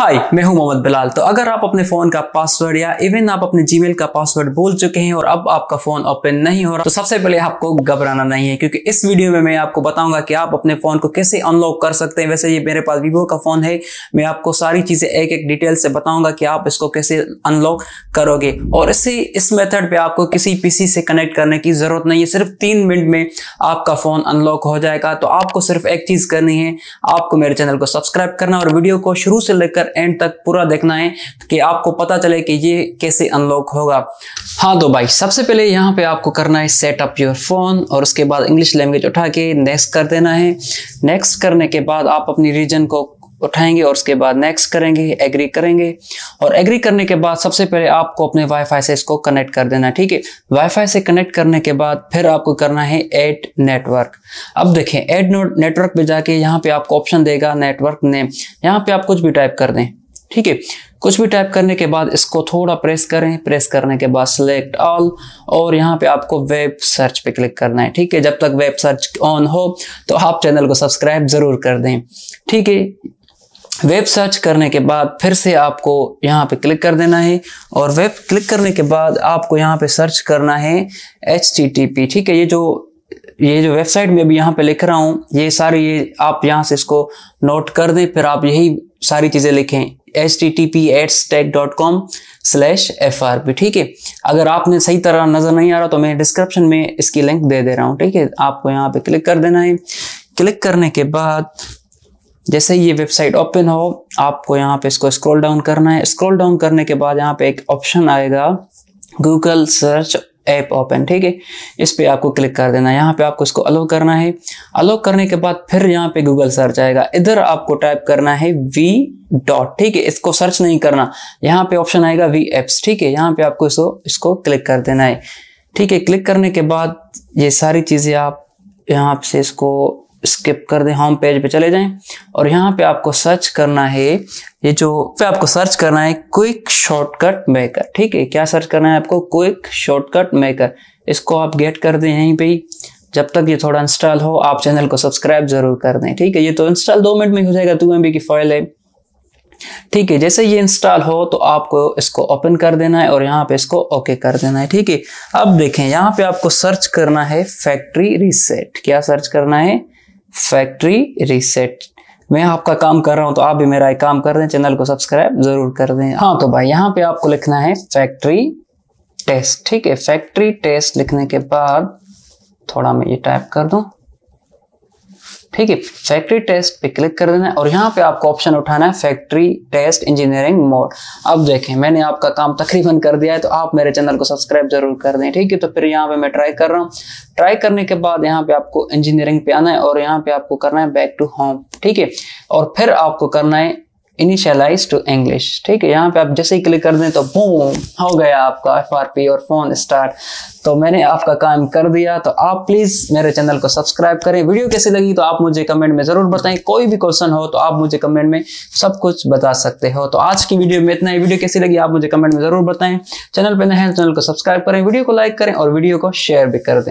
हाय मैं हूं मोहम्मद बिलाल तो अगर आप अपने फोन का पासवर्ड या इवन आप अपने जीमेल का पासवर्ड भूल चुके हैं और अब आपका फोन ओपन नहीं हो रहा तो सबसे पहले आपको घबराना नहीं है क्योंकि इस वीडियो में मैं आपको बताऊंगा कि आप अपने फोन को कैसे अनलॉक कर सकते हैं वैसे ये मेरे पास वीवो का फोन है मैं आपको सारी चीजें एक एक डिटेल से बताऊंगा कि आप इसको कैसे अनलॉक करोगे और इसी इस मेथड पर आपको किसी पीसी से कनेक्ट करने की जरूरत नहीं है सिर्फ तीन मिनट में आपका फोन अनलॉक हो जाएगा तो आपको सिर्फ एक चीज करनी है आपको मेरे चैनल को सब्सक्राइब करना और वीडियो को शुरू से लेकर एंड तक पूरा देखना है कि आपको पता चले कि ये कैसे अनलॉक होगा हाँ तो भाई सबसे पहले यहाँ पे आपको करना है सेटअप योर फोन और उसके बाद इंग्लिश लैंग्वेज उठा के नेक्स्ट कर देना है नेक्स्ट करने के बाद आप अपनी रीजन को उठाएंगे और उसके बाद नेक्स्ट करेंगे एग्री करेंगे और एग्री करने के बाद सबसे पहले आपको अपने वाईफाई से इसको कनेक्ट कर देना है ठीक है वाईफाई से कनेक्ट करने के बाद फिर आपको करना है एड नेटवर्क अब देखें एड नेटवर्क पे जाके यहाँ पे आपको ऑप्शन देगा नेटवर्क नेम यहाँ पे आप कुछ भी टाइप कर दें ठीक है कुछ भी टाइप करने के बाद इसको थोड़ा प्रेस करें प्रेस करने के बाद सिलेक्ट ऑल और यहाँ पे आपको वेब सर्च पे क्लिक करना है ठीक है जब तक वेब सर्च ऑन हो तो आप चैनल को सब्सक्राइब जरूर कर दें ठीक है वेब सर्च करने के बाद फिर से आपको यहाँ पे क्लिक कर देना है और वेब क्लिक करने के बाद आपको यहाँ पे सर्च करना है एच ठीक है ये जो ये जो वेबसाइट में अभी यहाँ पे लिख रहा हूँ ये सारी ये आप यहाँ से इसको नोट कर दें फिर आप यही सारी चीज़ें लिखें H T T P its tech dot com slash F R P ठीक है अगर आपने सही तरह नज़र नहीं आ रहा तो मैं डिस्क्रिप्शन में इसकी लिंक दे दे रहा हूँ ठीक है आपको यहाँ पे क्लिक कर देना है क्लिक करने के बाद जैसे ये वेबसाइट ओपन हो आपको यहाँ पे इसको स्क्रॉल डाउन करना है स्क्रॉल डाउन करने के बाद यहाँ पे एक ऑप्शन आएगा गूगल सर्च ऐप ओपन ठीक है इस पर आपको क्लिक कर देना है यहाँ पे आपको इसको अलो करना है अलो करने के बाद फिर यहाँ पे गूगल सर्च आएगा इधर आपको टाइप करना है वी डॉट ठीक है इसको सर्च नहीं करना यहाँ पे ऑप्शन आएगा वी एप्स ठीक है यहाँ पे आपको इसको इसको क्लिक कर देना है ठीक है क्लिक करने के बाद ये सारी चीज़ें आप यहाँ से इसको स्किप कर दें होम पेज पे चले जाएं और यहाँ पे आपको सर्च करना है ये जो पे आपको सर्च करना है क्विक शॉर्टकट मेकर ठीक है क्या सर्च करना है आपको क्विक शॉर्टकट मेकर इसको आप गेट कर दें यहीं पे ही जब तक ये थोड़ा इंस्टॉल हो आप चैनल को सब्सक्राइब जरूर कर दें ठीक है ये तो इंस्टॉल दो मिनट में हो जाएगा टू एम की फाइल है ठीक है जैसे ये इंस्टॉल हो तो आपको इसको ओपन कर देना है और यहाँ पे इसको ओके कर देना है ठीक है अब देखें यहाँ पे आपको सर्च करना है फैक्ट्री रीसेट क्या सर्च करना है फैक्ट्री रिसेट मैं आपका काम कर रहा हूं तो आप भी मेरा एक काम कर दें चैनल को सब्सक्राइब जरूर कर दें हाँ तो भाई यहाँ पे आपको लिखना है फैक्ट्री टेस्ट ठीक है फैक्ट्री टेस्ट लिखने के बाद थोड़ा मैं ये टाइप कर दूं ठीक है फैक्ट्री टेस्ट पे क्लिक कर देना है और यहाँ पे आपको ऑप्शन उठाना है फैक्ट्री टेस्ट इंजीनियरिंग मोड अब देखें मैंने आपका काम तकरीबन कर दिया है तो आप मेरे चैनल को सब्सक्राइब जरूर कर दें ठीक है तो फिर यहाँ पे मैं ट्राई कर रहा हूँ ट्राई करने के बाद यहाँ पे आपको इंजीनियरिंग पे आना है और यहाँ पे आपको करना है बैक टू होम ठीक है और फिर आपको करना है इनिशियलाइज टू इंग्लिश ठीक है यहाँ पे आप जैसे ही क्लिक कर दें तो बूम हो गया आपका एफ और फोन स्टार्ट तो मैंने आपका काम कर दिया तो आप प्लीज़ मेरे चैनल को सब्सक्राइब करें वीडियो कैसी लगी तो आप मुझे कमेंट में ज़रूर बताएं कोई भी क्वेश्चन हो तो आप मुझे कमेंट में सब कुछ बता सकते हो तो आज की वीडियो में इतना ही वीडियो कैसी लगी आप मुझे कमेंट में ज़रूर बताएं चैनल पर नए हैं चैनल तो को सब्सक्राइब करें वीडियो को लाइक करें और वीडियो को शेयर भी कर दें